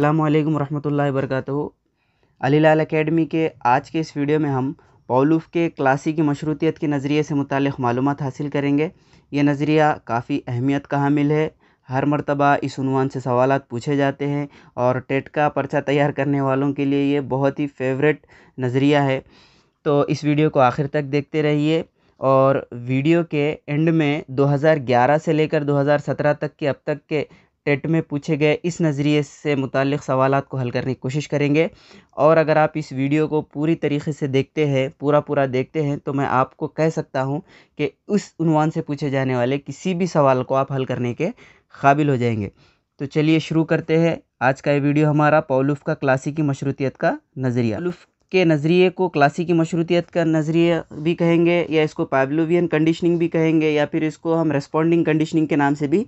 अल्लाम वरहमतुल्लाहि अली अलीलाल एकेडमी के आज के इस वीडियो में हम पौलूफ के क्लासी की मशरूतियत के नज़रिए से मुतल मालूम हासिल करेंगे ये नज़रिया काफ़ी अहमियत का हामिल है हर मरतबा इस उनवान से सवाल पूछे जाते हैं और टेट का पर्चा तैयार करने वालों के लिए ये बहुत ही फेवरेट नज़रिया है तो इस वीडियो को आखिर तक देखते रहिए और वीडियो के एंड में 2011 से लेकर 2017 तक के अब तक के टेट में पूछे गए इस नज़रिए से मुतल सवाल को हल करने की कोशिश करेंगे और अगर आप इस वीडियो को पूरी तरीक़े से देखते हैं पूरा पूरा देखते हैं तो मैं आपको कह सकता हूँ कि उस उनवान से पूछे जाने वाले किसी भी सवाल को आप हल करने के काबिल हो जाएंगे तो चलिए शुरू करते हैं आज का ये वीडियो हमारा पौलुफ का क्लासिकी मशरूतीत का नज़रिया के नज़रिए को क्लासिकी मशरूतीत का नज़रिया भी कहेंगे या इसको पाब्लोवियन कंडीशनिंग भी कहेंगे या फिर इसको हम रेस्पॉन्डिंग कंडीशनिंग के नाम से भी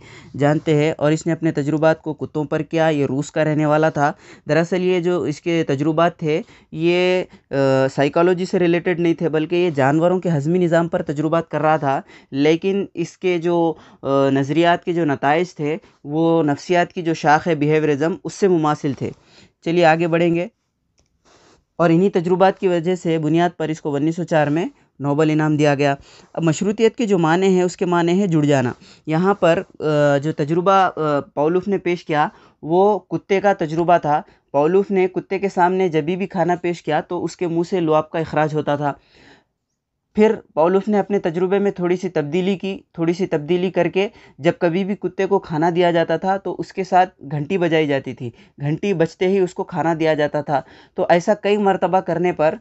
जानते हैं और इसने अपने तजुर्बात को कुत्तों पर किया ये रूस का रहने वाला था दरअसल ये जो इसके तजुर्बात थे ये साइकोलॉजी से रिलेटेड नहीं थे बल्कि ये जानवरों के हजमी निज़ाम पर तजुर्बात कर रहा था लेकिन इसके जो नज़रियात के जो नतज थे वो नफसियात की जो शाख है बिहेवियरिज़म उससे मुमासिल थे चलिए आगे बढ़ेंगे और इन्हीं तजुर्बात की वजह से बुनियाद पर इसको उन्नीस सौ चार में नोबल इनाम दिया गया अब मशरूतीत के जो माने हैं उसके माने हैं जुड़ जाना यहाँ पर जो तजुर्बा पौलुफ ने पेश किया वो कुत्ते का तजुर्बा था पौलुफ ने कुत्ते के सामने जब भी खाना पेश किया तो उसके मुंह से लुआब का अखराज होता था फिर पाउलुस ने अपने तजुर्बे में थोड़ी सी तब्दीली की थोड़ी सी तब्दीली करके जब कभी भी कुत्ते को खाना दिया जाता था तो उसके साथ घंटी बजाई जाती थी घंटी बजते ही उसको खाना दिया जाता था तो ऐसा कई मरतबा करने पर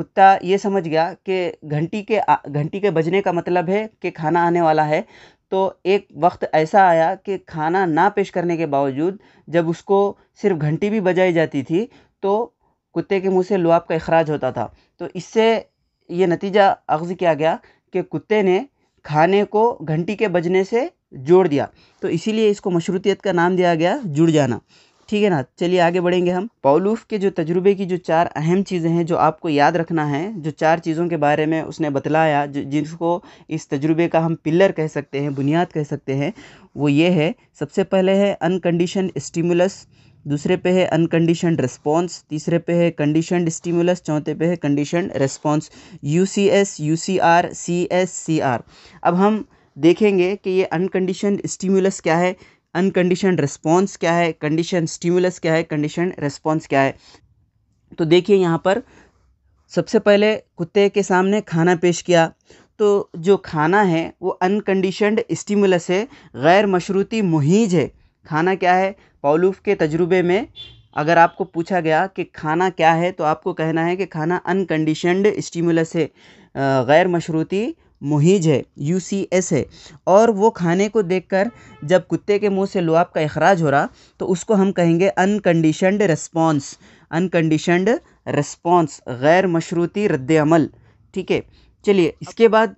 कुत्ता ये समझ गया कि घंटी के घंटी के बजने का मतलब है कि खाना आने वाला है तो एक वक्त ऐसा आया कि खाना ना पेश करने के बावजूद जब उसको सिर्फ घंटी भी बजाई जाती थी तो कुत्ते के मुंह से लुआब का अखराज होता था तो इससे ये नतीजा अख्ज़ किया गया कि कुत्ते ने खाने को घंटी के बजने से जोड़ दिया तो इसीलिए इसको मशरूतीत का नाम दिया गया जुड़ जाना ठीक है ना चलिए आगे बढ़ेंगे हम पौलूफ के जो तजुर्बे की जो चार अहम चीज़ें हैं जो आपको याद रखना है जो चार चीज़ों के बारे में उसने बतलाया जिनको इस तजुर्बे का हम पिलर कह सकते हैं बुनियाद कह सकते हैं वो ये है सबसे पहले है अनकंडीशन स्टिमुलस दूसरे पे है अनकंडीशन रिस्पॉन्स तीसरे पे है कंडीशनड स्टिमुलस चौथे पे है condition response U C S U C R C S C R अब हम देखेंगे कि ये अनकंडीशन स्टिमुलस क्या है अनकंडीशन रिस्पॉन्स क्या है कंडीशन स्टिमुलस क्या है कंडीशन रिस्पॉन्स क्या है तो देखिए यहाँ पर सबसे पहले कुत्ते के सामने खाना पेश किया तो जो खाना है वो अनकंडीशनड स्टिमुलस है गैर मशरूती मुहिज है खाना क्या है पौलूफ के तजुर्बे में अगर आपको पूछा गया कि खाना क्या है तो आपको कहना है कि खाना अनकंडीशनड स्टीमुलस है गैर मशरूती मुहिज है यू सी एस है और वो खाने को देखकर जब कुत्ते के मुंह से लुआब का अखराज हो रहा तो उसको हम कहेंगे अनकंडीशनड रिस्पॉन्स अनकंडीशनड रिस्पॉन्स गैर मशरूती रद्दमल ठीक है चलिए इसके बाद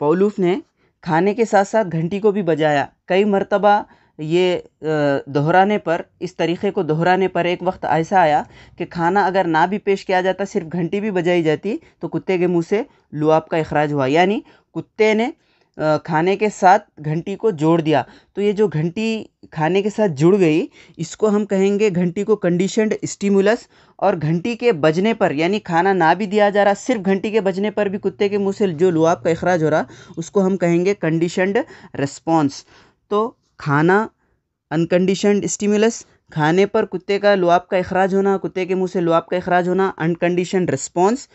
पौलूफ ने खाने के साथ साथ घंटी को भी बजाया कई मरतबा ये दोहराने पर इस तरीक़े को दोहराने पर एक वक्त ऐसा आया कि खाना अगर ना भी पेश किया जाता सिर्फ घंटी भी बजाई जाती तो कुत्ते के मुँह से लुआब का अखराज हुआ यानी कुत्ते ने खाने के साथ घंटी को जोड़ दिया तो ये जो घंटी खाने के साथ जुड़ गई इसको हम कहेंगे घंटी को कंडीशनड स्टिमुलस और घंटी के बजने पर यानी खाना ना भी दिया जा रहा सिर्फ घंटी के बजने पर भी कुत्ते के मुँह से जो लुआब का अखराज हो रहा उसको हम कहेंगे कंडीशनड रिस्पॉन्स तो खाना अनकंडीशन्ड स्टिमुलस खाने पर कुत्ते का लुआब का अखराज होना कुत्ते के मुँह से लुआब का अखराज होना अनकंडीशन रिस्पॉन्स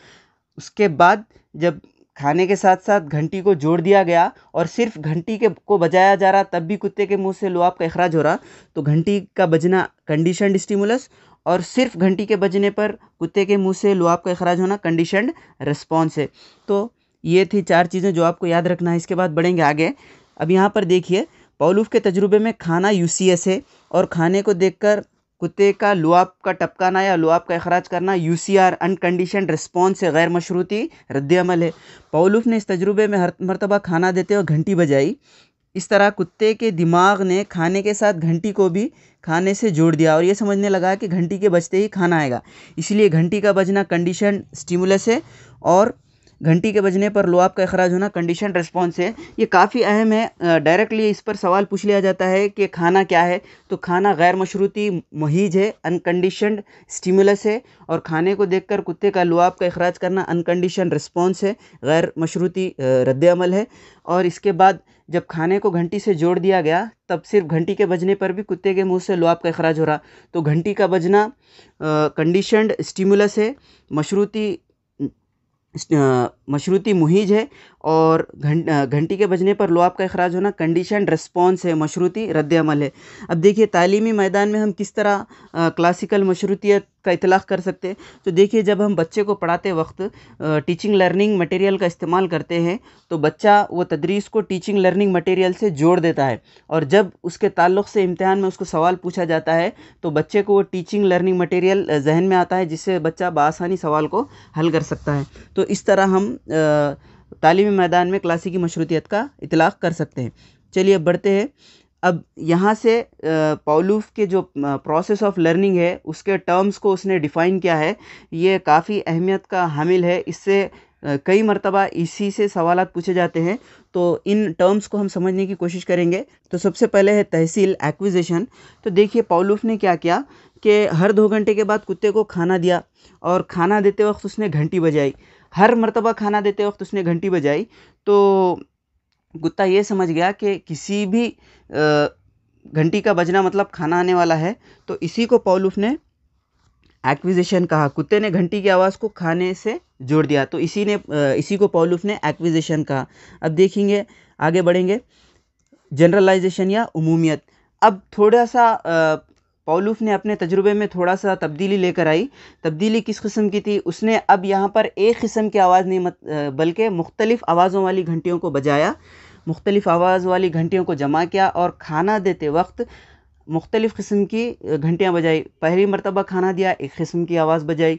उसके बाद जब खाने के साथ साथ घंटी को जोड़ दिया गया और सिर्फ घंटी के को बजाया जा रहा तब भी कुत्ते के मुंह से लुआब का अखराज हो रहा तो घंटी का बजना कंडीशनड स्टिमुलस और सिर्फ घंटी के बजने पर कुत्ते के मुंह से लुआब का अखराज होना कंडीशनड रिस्पॉन्स है तो ये थी चार चीज़ें जो आपको याद रखना है इसके बाद बढ़ेंगे आगे अब यहाँ पर देखिए पौलूफ के तजुर्बे में खाना यू सी एस है और खाने को देख कर कुत्ते का लुआब का टपकाना या लुआब का अखराज करना U C R unconditioned response है गैर मशरूती रद्दमल है पौलूफ ने इस तजुर्बे में हर मरतबा खाना देते हुए घंटी बजाई इस तरह कुत्ते के दिमाग ने खाने के साथ घंटी को भी खाने से जोड़ दिया और ये समझने लगा कि घंटी के बजते ही खाना आएगा इसलिए घंटी का बजना कंडीशन स्टिमुलस है और घंटी के बजने पर लुआब का अखराज होना कंडीशन रिस्पॉन्स है ये काफ़ी अहम है डायरेक्टली इस पर सवाल पूछ लिया जाता है कि खाना क्या है तो खाना गैर मशरूती महीज है अनकंडीशन स्टिमुलस है और खाने को देखकर कुत्ते का लुआब का अखराज करना अनकंडीशन रिस्पॉन्स है गैर मशरूती रद्दमल है और इसके बाद जब खाने को घंटी से जोड़ दिया गया तब सिर्फ घंटी के बजने पर भी कुत्ते के मुंह से लुआब का अखराज हो रहा तो घंटी का बजना कंडीशनड स्टिमुलस है मशरूती मशरूती मुहिज है और घंटी के बजने पर लुआब का अखराज होना कंडीशन रिस्पॉन्स है मशरूती रद्दमल है अब देखिए तालीमी मैदान में हम किस तरह क्लासिकल मशरूतियत का इतलाक़ कर सकते हैं तो देखिए जब हम बच्चे को पढ़ाते वक्त टीचिंग लर्निंग मटेरियल का इस्तेमाल करते हैं तो बच्चा वो तदरीस को टीचिंग लर्निंग मटेरियल से जोड़ देता है और जब उसके ताल्लुक से इम्तहान में उसको सवाल पूछा जाता है तो बच्चे को वो टीचिंग लर्निंग मटेरियल जहन में आता है जिससे बच्चा बासानी सवाल को हल कर सकता है तो इस तरह हम तालीमी मैदान में क्लासिकी मशरूतियत का इतलाक़ कर सकते हैं चलिए अब बढ़ते हैं अब यहाँ से पौलूफ़ के जो प्रोसेस ऑफ लर्निंग है उसके टर्म्स को उसने डिफ़ाइन किया है ये काफ़ी अहमियत का हामिल है इससे कई मरतबा इसी से सवाल पूछे जाते हैं तो इन टर्म्स को हम समझने की कोशिश करेंगे तो सबसे पहले है तहसील एक्विजिशन तो देखिए पौलूफ़ ने क्या किया कि हर दो घंटे के बाद कुत्ते को खाना दिया और खाना देते वक्त उसने घंटी बजाई हर मरतबा खाना देते वक्त उसने घंटी बजाई तो कुत्ता ये समझ गया कि किसी भी घंटी का बजना मतलब खाना आने वाला है तो इसी को पौलुफ ने एक्विजिशन कहा कुत्ते ने घंटी की आवाज़ को खाने से जोड़ दिया तो इसी ने इसी को पौलुफ ने एक्विजिशन कहा अब देखेंगे आगे बढ़ेंगे जनरलाइजेशन या उमूमियत अब थोड़ा सा पौलूफ ने अपने तजुर्बे में थोड़ा सा तब्दीली लेकर आई तब्दीली किस किस्म की थी उसने अब यहाँ पर एक किस्म की आवाज़ नहीं मत बल्कि मुख्तलिफ़ आवाज़ों वाली घंटियों को बजाया मुख्तलिफ़ आवाज़ वाली घंटियों को जमा किया और खाना देते वक्त मुख्तलिफ़ किस्म की घंटियाँ बजाई पहली मरतबा खाना दिया एक किस्म की आवाज़ बजाई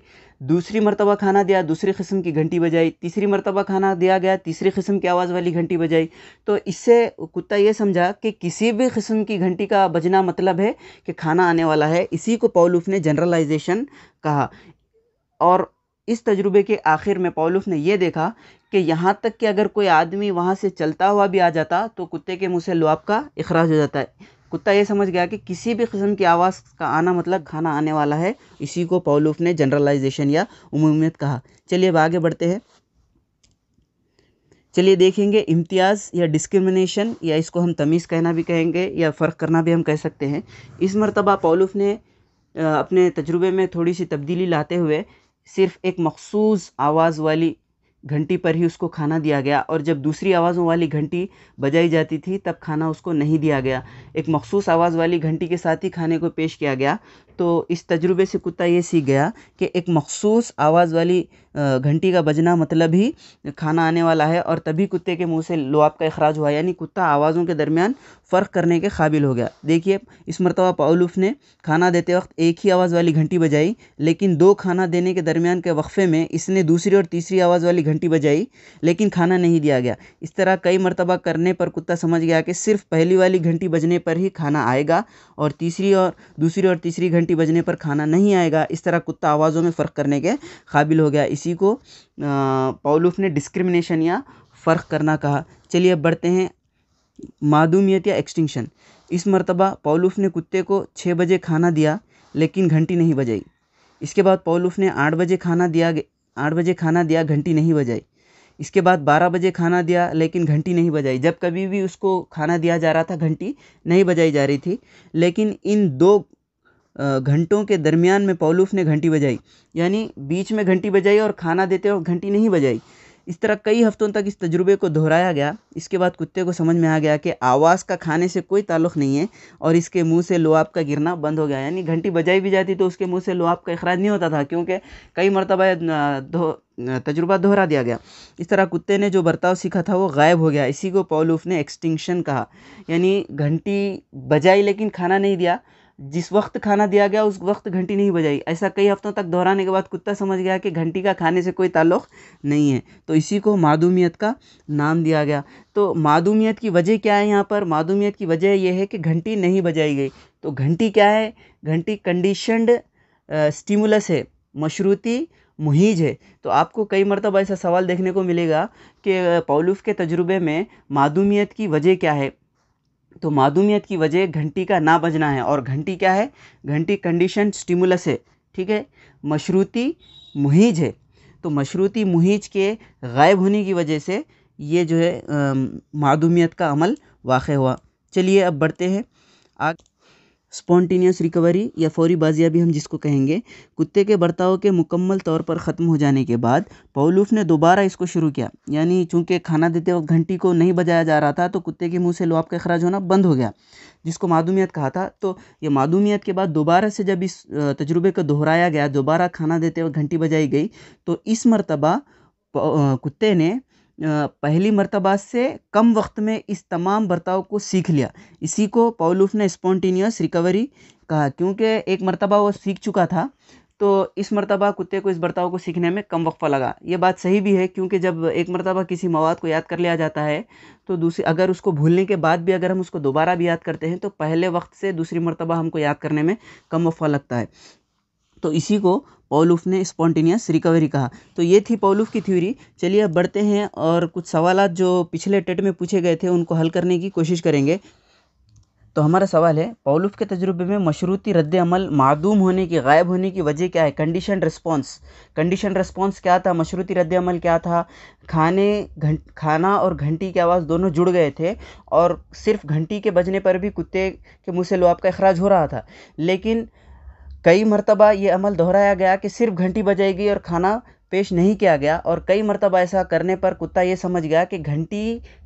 दूसरी मरतबा खाना दिया दूसरी किस्म की घंटी बजाई तीसरी मरतबा खाना दिया गया तीसरी किस्म की आवाज़ वाली घंटी बजाई तो इससे कुत्ता ये समझा कि किसी भी किस्म की घंटी का बजना मतलब है कि खाना आने वाला है इसी को पौलूफ ने जनरलाइजेशन कहा और इस तजुर्बे के आखिर में पौलूफ ने यह देखा कि यहाँ तक कि अगर कोई आदमी वहाँ से चलता हुआ भी आ जाता तो कुत्ते के मुँह से लुआब का अखराज हो जाता है कुत्ता ये समझ गया कि किसी भी किस्म की आवाज़ का आना मतलब खाना आने वाला है इसी को पौलूफ ने जनरलाइजेशन या उमूमियत कहा चलिए अब आगे बढ़ते हैं चलिए देखेंगे इम्तियाज़ या डिस्क्रिमिनेशन या इसको हम तमीज़ कहना भी कहेंगे या फ़र्क करना भी हम कह सकते हैं इस मरतबा पौलूफ ने अपने तजुर्बे में थोड़ी सी तब्दीली लाते हुए सिर्फ़ एक मखसूस आवाज़ वाली घंटी पर ही उसको खाना दिया गया और जब दूसरी आवाज़ों वाली घंटी बजाई जाती थी तब खाना उसको नहीं दिया गया एक मखसूस आवाज़ वाली घंटी के साथ ही खाने को पेश किया गया तो इस तजुर्बे से कुत्ता ये सीख गया कि एक मखसूस आवाज़ वाली घंटी का बजना मतलब ही खाना आने वाला है और तभी कुत्ते के मुंह से लुआब का अखराज हुआ यानी कुत्ता आवाज़ों के दरमियान फ़र्क करने के काबिल हो गया देखिए इस मरतबा पाउलूफ ने खाना देते वक्त एक ही आवाज़ वाली घंटी बजाई लेकिन दो खाना देने के दरमियान के वक्फ़े में इसने दूसरी और तीसरी आवाज़ वाली घंटी बजाई लेकिन खाना नहीं दिया गया इस तरह कई मरतबा करने पर कुत्ता समझ गया कि सिर्फ पहली वाली घंटी बजने पर ही खाना आएगा और तीसरी और दूसरी और तीसरी घंटी घंटी बजने पर खाना नहीं आएगा इस तरह कुत्ता आवाज़ों में फ़र्क करने के काबिल हो गया इसी को पाउलूफ ने डिस्क्रिमिनेशन या फ़र्क करना कहा चलिए अब बढ़ते हैं मादूमियत या एक्सटिंक्शन इस मरतबा पौलुफ ने कुत्ते को छः बजे खाना दिया लेकिन घंटी नहीं बजाई इसके बाद पौलुफ ने आठ बजे खाना दिया आठ बजे खाना दिया घंटी नहीं बजाई इसके बाद बारह बजे खाना दिया लेकिन घंटी नहीं बजाई जब कभी भी उसको खाना दिया जा रहा था घंटी नहीं बजाई जा रही थी लेकिन इन दो घंटों के दरमियान में पौलूफ ने घंटी बजाई यानी बीच में घंटी बजाई और खाना देते वक्त घंटी नहीं बजाई इस तरह कई हफ्तों तक इस तजुर्बे को दोहराया गया इसके बाद कुत्ते को समझ में आ गया कि आवाज़ का खाने से कोई ताल्लुक़ नहीं है और इसके मुंह से लोआब का गिरना बंद हो गया यानी घंटी बजाई भी जाती तो उसके मुंह से लोआब का अखराज नहीं होता था क्योंकि कई मरतबा दो तजुर्बा दोहरा दिया गया इस तरह कुत्ते ने जो बर्ताव सीखा था वो गायब हो गया इसी को पौलूफ ने एक्सटिंक्शन कहा यानी घंटी बजाई लेकिन खाना नहीं दिया जिस वक्त खाना दिया गया उस वक्त घंटी नहीं बजाई ऐसा कई हफ्तों तक दोहराने के बाद कुत्ता समझ गया कि घंटी का खाने से कोई ताल्लुक़ नहीं है तो इसी को मादूमियत का नाम दिया गया तो मादूमियत की वजह क्या है यहाँ पर मादूमियत की वजह यह है कि घंटी नहीं बजाई गई तो घंटी क्या है घंटी कंडीशनड स्टिमुलस है मशरूती मुहिज है तो आपको कई मरतब ऐसा सवाल देखने को मिलेगा कि पौलूफ के तजुर्बे में मादूमियत की वजह क्या है तो मादूमियत की वजह घंटी का ना बजना है और घंटी क्या है घंटी कंडीशन स्टिमुलस है ठीक है मशरूती मुहिज है तो मशरूती मुहिज के गायब होने की वजह से ये जो है मादूमियत का अमल वाक़ हुआ चलिए अब बढ़ते हैं आग स्पॉन्टीनियस रिकवरी या फौरी बाजियाबी हम जिसको कहेंगे कुत्ते के बर्ताव के मुकम्मल तौर पर ख़त्म हो जाने के बाद पौलूफ ने दोबारा इसको शुरू किया यानी चूँकि खाना देते वक्त घंटी को नहीं बजाया जा रहा था तो कुत्ते के मुंह से लुआब का अखराज होना बंद हो गया जिसको मादूमियत कहा था तो ये मादूमियत के बाद दोबारा से जब इस तजुर्बे को दोहराया गया दोबारा खाना देते वक्त घंटी बजाई गई तो इस मरतबा कुत्ते ने पहली मरतबा से कम वक्त में इस तमाम बर्ताव को सीख लिया इसी को पाउलूफ ने स्पॉन्टेनियस रिकवरी कहा क्योंकि एक मरतबा वो सीख चुका था तो इस मरतबा कुत्ते को इस बर्ताव को सीखने में कम वक्फ़ा लगा ये बात सही भी है क्योंकि जब एक मरतबा किसी मवाद को याद कर लिया जाता है तो दूसरी अगर उसको भूलने के बाद भी अगर हम उसको दोबारा भी याद करते हैं तो पहले वक्त से दूसरी मरतबा हमको याद करने में कम वफ़ा लगता है तो इसी को पॉलूफ ने स्पॉन्टेनियस रिकवरी कहा तो ये थी पॉलूफ की थ्योरी चलिए अब बढ़ते हैं और कुछ सवाल जो पिछले टेट में पूछे गए थे उनको हल करने की कोशिश करेंगे तो हमारा सवाल है पौलुफ़ के तजुर्बे में मशरूती रद्द अमल मादूम होने की गायब होने की वजह क्या है कंडीशन रिस्पॉन्स कंडीशन रिस्पॉन्स क्या था मशरूती रद्द अमल क्या था खाने घंट खाना और घंटी की आवाज़ दोनों जुड़ गए थे और सिर्फ घंटी के बजने पर भी कुत्ते के मुँह से लुआब का अखराज हो रहा था लेकिन कई मरतबा ये अमल दोहराया गया कि सिर्फ घंटी बजाई गई और खाना पेश नहीं किया गया और कई मरतबा ऐसा करने पर कुत्ता ये समझ गया कि घंटी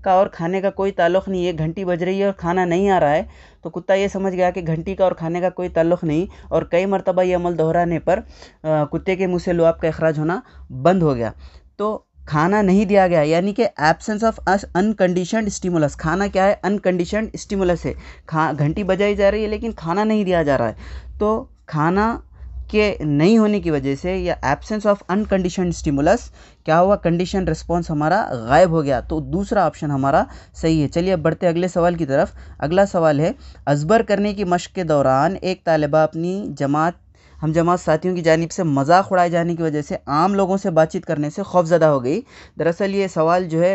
का और खाने का कोई ताल्लुक़ नहीं है घंटी बज रही है और खाना नहीं आ रहा है तो कुत्ता ये समझ गया कि घंटी का और खाने का कोई ताल्लुक़ नहीं और कई मरतबा ये अमल दोहराने पर कुत्ते के मुँह से लुआब का अखराज होना बंद हो गया तो खाना नहीं दिया गया यानी कि absence of US unconditioned stimulus खाना क्या है अनकंडीशनड स्टिमुलस है खा घंटी बजाई जा रही है लेकिन खाना नहीं दिया जा रहा है तो खाना के नहीं होने की वजह से या एब्सेंस ऑफ अनकंडीशन स्टिमुलस क्या हुआ कंडीशन रिस्पॉन्स हमारा गायब हो गया तो दूसरा ऑप्शन हमारा सही है चलिए अब बढ़ते अगले सवाल की तरफ अगला सवाल है अजबर करने की मश्क के दौरान एक तालबा अपनी जमात हम जमात साथियों की जानब से मजाक उड़ाए जाने की वजह से आम लोगों से बातचीत करने से खौफजदा हो गई दरअसल ये सवाल जो है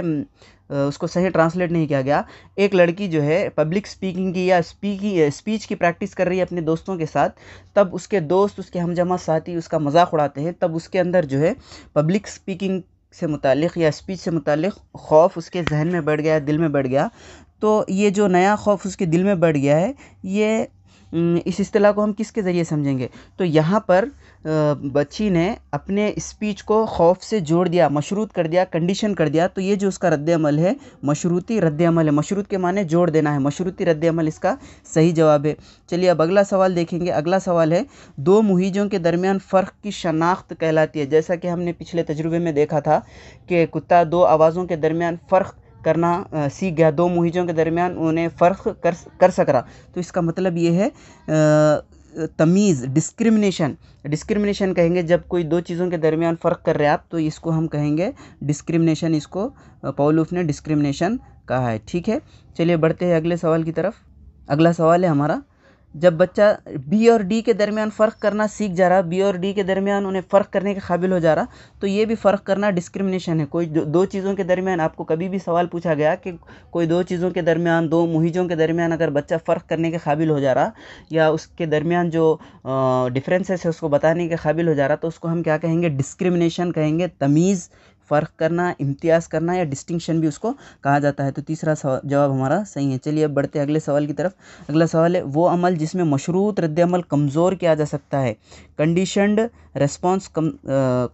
उसको सही ट्रांसलेट नहीं किया गया एक लड़की जो है पब्लिक स्पीकिंग की या स्पीकिंग स्पीच की प्रैक्टिस कर रही है अपने दोस्तों के साथ तब उसके दोस्त उसके हमजमा साथी उसका मजाक उड़ाते हैं तब उसके अंदर जो है पब्लिक स्पीकिंग से मुतल या स्पीच से मुतल खौफ उसके जहन में बढ़ गया दिल में बढ़ गया तो ये जो नया खौफ उसके दिल में बढ़ गया है ये हम्म, इस अतलाह को हम किसके ज़रिए समझेंगे तो यहाँ पर बच्ची ने अपने स्पीच को खौफ से जोड़ दिया मशरूत कर दिया कंडीशन कर दिया तो ये जो उसका रद्दमल है मशरूती रद्दमल है मशरूत के माने जोड़ देना है मशरूती रद्दमल इसका सही जवाब है चलिए अब अगला सवाल देखेंगे अगला सवाल है दो मुहिजों के दरमियान फ़र्क की शनाख्त कहलाती है जैसा कि हमने पिछले तजुर्बे में देखा था कि कुत्ता दो आवाज़ों के दरमियान फ़र्क करना सीख गया दो मुहिजों के दरमियान उन्हें फ़र्क कर कर रहा तो इसका मतलब ये है तमीज़ डिस्क्रिमिनेशन डिस्क्रिमिनेशन कहेंगे जब कोई दो चीज़ों के दरमियान फ़र्क कर रहे हैं आप तो इसको हम कहेंगे डिस्क्रिमिनेशन इसको पाउलूफ ने डिस्क्रिमिनेशन कहा है ठीक है चलिए बढ़ते हैं अगले सवाल की तरफ अगला सवाल है हमारा जब बच्चा बी और डी के दरमियान फ़र्क करना सीख जा रहा बी और डी के दरमियान उन्हें फ़र्क करने के काबिल हो जा रहा तो ये भी फ़र्क करना डिस्क्रिमिनेशन है कोई दो चीज़ों के दरमियान आपको कभी भी सवाल पूछा गया कि कोई दो चीज़ों के दरमियान दो मुहिजों के दरमियान अगर बच्चा फ़र्क करने के काबिल हो जा रहा या उसके दरमियान जो डिफ्रेंसेस है उसको बताने के काबिल हो जा रहा तो उसको हम क्या कहेंगे डिस्क्रिमिनेशन कहेंगे तमीज़ फ़र्क करना इम्तियाज़ करना या डिस्टिंक्शन भी उसको कहा जाता है तो तीसरा जवाब हमारा सही है चलिए अब बढ़ते हैं अगले सवाल की तरफ अगला सवाल है वो अमल जिसमें मशरूत रद्द अमल कमज़ोर किया जा सकता है कंडीशनड रेस्पॉन्स कम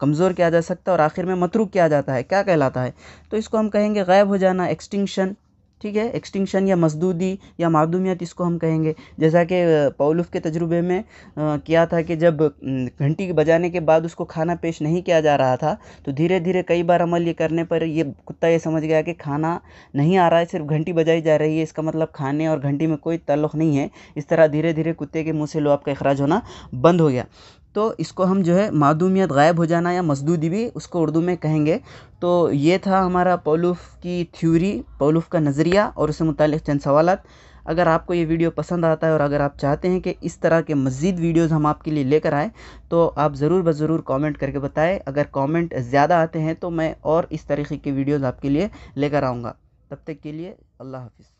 कमज़ोर किया जा सकता है और आखिर में मतरूक किया जाता है क्या कहलाता है तो इसको हम कहेंगे गायब हो जाना एक्सटिंक्शन ठीक है एक्सटिंक्शन या मजदूदी या मादूमियत इसको हम कहेंगे जैसा कि पौलुफ के तजुर्बे में किया था कि जब घंटी बजाने के बाद उसको खाना पेश नहीं किया जा रहा था तो धीरे धीरे कई बार अमल ये करने पर ये कुत्ता ये समझ गया कि खाना नहीं आ रहा है सिर्फ घंटी बजाई जा रही है इसका मतलब खाने और घंटी में कोई तल्लु नहीं है इस तरह धीरे धीरे कुत्ते के मुँह से लोअप का अखराज होना बंद हो गया तो इसको हम जो है मादूमियत गायब हो जाना या मजदूदी भी उसको उर्दू में कहेंगे तो ये था हमारा पौलुफ की थ्योरी पौलूफ़ का नज़रिया और उससे मुतल चंद सवाल अगर आपको ये वीडियो पसंद आता है और अगर आप चाहते हैं कि इस तरह के मज़ीद वीडियोज़ हम आपके लिए लेकर आएँ तो आप ज़रूर ब ज़रूर कॉमेंट करके बताएं अगर कॉमेंट ज़्यादा आते हैं तो मैं और इस तरीके की वीडियोज़ आपके लिए लेकर आऊँगा तब तक के लिए अल्लाह हाफिज़